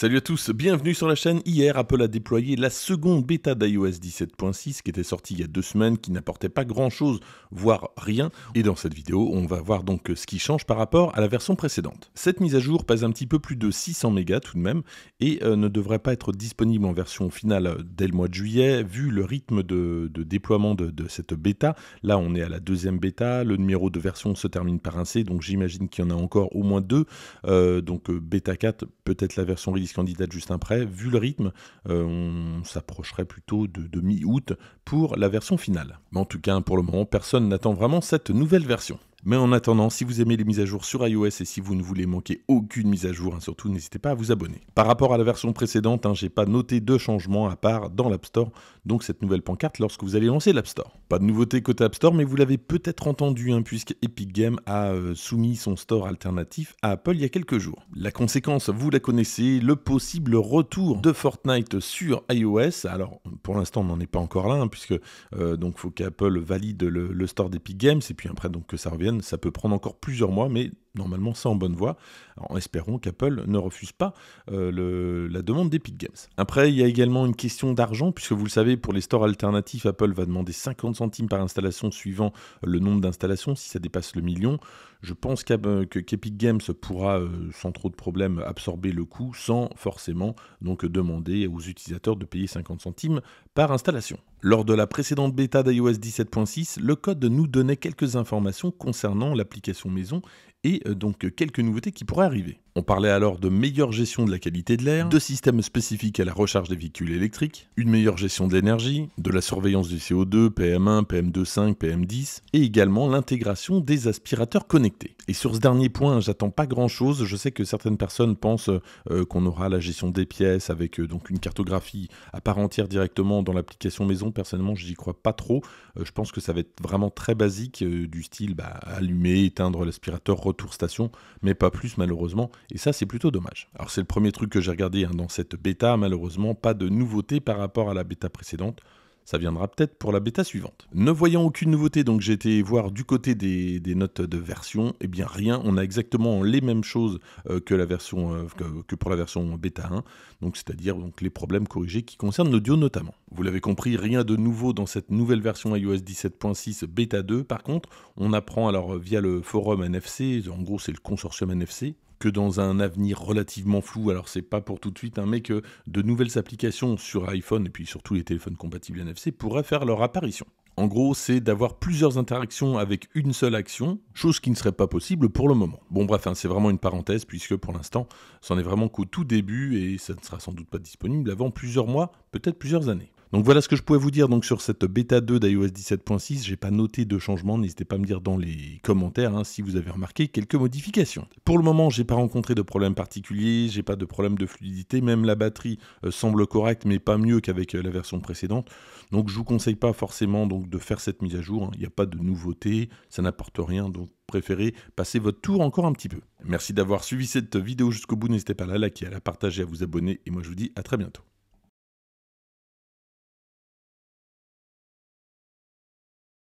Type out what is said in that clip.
Salut à tous, bienvenue sur la chaîne. Hier, Apple a déployé la seconde bêta d'iOS 17.6 qui était sortie il y a deux semaines, qui n'apportait pas grand-chose, voire rien. Et dans cette vidéo, on va voir donc ce qui change par rapport à la version précédente. Cette mise à jour pèse un petit peu plus de 600 mégas tout de même et euh, ne devrait pas être disponible en version finale dès le mois de juillet, vu le rythme de, déploiement de, cette bêta. Là, on est à la deuxième bêta, le numéro de version se termine par un C, donc j'imagine qu'il y en a encore au moins deux. Euh, donc euh, bêta 4 peut-être la version release candidate juste après. Vu le rythme, euh, on s'approcherait plutôt de, de mi-août pour la version finale. Mais en tout cas, pour le moment, personne n'attend vraiment cette nouvelle version. Mais en attendant, si vous aimez les mises à jour sur iOS et si vous ne voulez manquer aucune mise à jour, hein, surtout n'hésitez pas à vous abonner. Par rapport à la version précédente, je hein, j'ai pas noté de changement à part dans l'App Store, donc cette nouvelle pancarte lorsque vous allez lancer l'App Store. Pas de nouveauté côté App Store, mais vous l'avez peut-être entendu hein, puisque Epic Games a euh, soumis son store alternatif à Apple il y a quelques jours. La conséquence, vous la connaissez, le possible retour de Fortnite sur iOS. Alors pour l'instant, on n'en est pas encore là, puisque euh, donc faut qu'Apple valide le, store d'Epic Games et puis après donc que ça revienne ça peut prendre encore plusieurs mois, mais normalement ça en bonne voie, en espérant qu'Apple ne refuse pas euh, la demande d'Epic Games. Après, il y a également une question d'argent, puisque vous le savez, pour les stores alternatifs, Apple va demander 50 centimes par installation suivant le nombre d'installations, si ça dépasse le million. Je pense qu'Epic Games pourra, euh, sans trop de problèmes, absorber le coût sans forcément donc demander aux utilisateurs de payer 50 centimes par installation. Lors de la précédente bêta d'iOS 17.6, le code nous donnait quelques informations concernant l'application maison et euh, donc quelques nouveautés qui pourraient arriver. On parlait alors de meilleure gestion de la qualité de l'air, de systèmes spécifiques à la recharge des véhicules électriques, une meilleure gestion de l'énergie, de la surveillance du CO2, PM1, PM2,5, PM10, et également l'intégration des aspirateurs connectés. Et sur ce dernier point, j'attends pas grand chose. Je sais que certaines personnes pensent euh, qu'on aura la gestion des pièces avec euh, donc une cartographie à part entière directement dans l'application maison. Personnellement, je n'y crois pas trop. Euh, je pense que ça va être vraiment très basique, du style bah, allumer, éteindre l'aspirateur, retour station, mais pas plus malheureusement. Et ça, c'est plutôt dommage. Alors c'est le premier truc que j'ai regardé hein, dans cette bêta, malheureusement, pas de nouveauté par rapport à la bêta précédente. Ça viendra peut-être pour la bêta suivante. Ne voyant aucune nouveauté, donc j'ai été voir du côté des, notes de version, et eh bien rien, on a exactement les mêmes choses euh, que, la version, euh, pour la version bêta 1, donc c'est-à-dire donc, les problèmes corrigés qui concernent l'audio notamment. Vous l'avez compris, rien de nouveau dans cette nouvelle version iOS 17.6 bêta 2. Par contre, on apprend alors via le forum NFC, en gros c'est le consortium NFC, que dans un avenir relativement flou, alors c'est pas pour tout de suite, hein, mais que de nouvelles applications sur iPhone et puis surtout les téléphones compatibles NFC pourraient faire leur apparition. En gros, c'est d'avoir plusieurs interactions avec une seule action, chose qui ne serait pas possible pour le moment. Bon bref, hein, c'est vraiment une parenthèse puisque pour l'instant, c'en est vraiment qu'au tout début et ça ne sera sans doute pas disponible avant plusieurs mois, peut-être plusieurs années. Donc voilà ce que je pouvais vous dire donc sur cette bêta 2 d'iOS 17.6. J'ai pas noté de changement, n'hésitez pas à me dire dans les commentaires hein, si vous avez remarqué quelques modifications. Pour le moment, j'ai pas rencontré de problème particulier, j'ai pas de problème de fluidité, même la batterie euh, semble correcte mais pas mieux qu'avec euh, la version précédente. Donc je vous conseille pas forcément donc de faire cette mise à jour, hein. il n'y a pas de nouveauté, ça n'apporte rien donc préférez passer votre tour encore un petit peu. Merci d'avoir suivi cette vidéo jusqu'au bout, n'hésitez pas à la liker, à la partager, à vous abonner et moi je vous dis à très bientôt.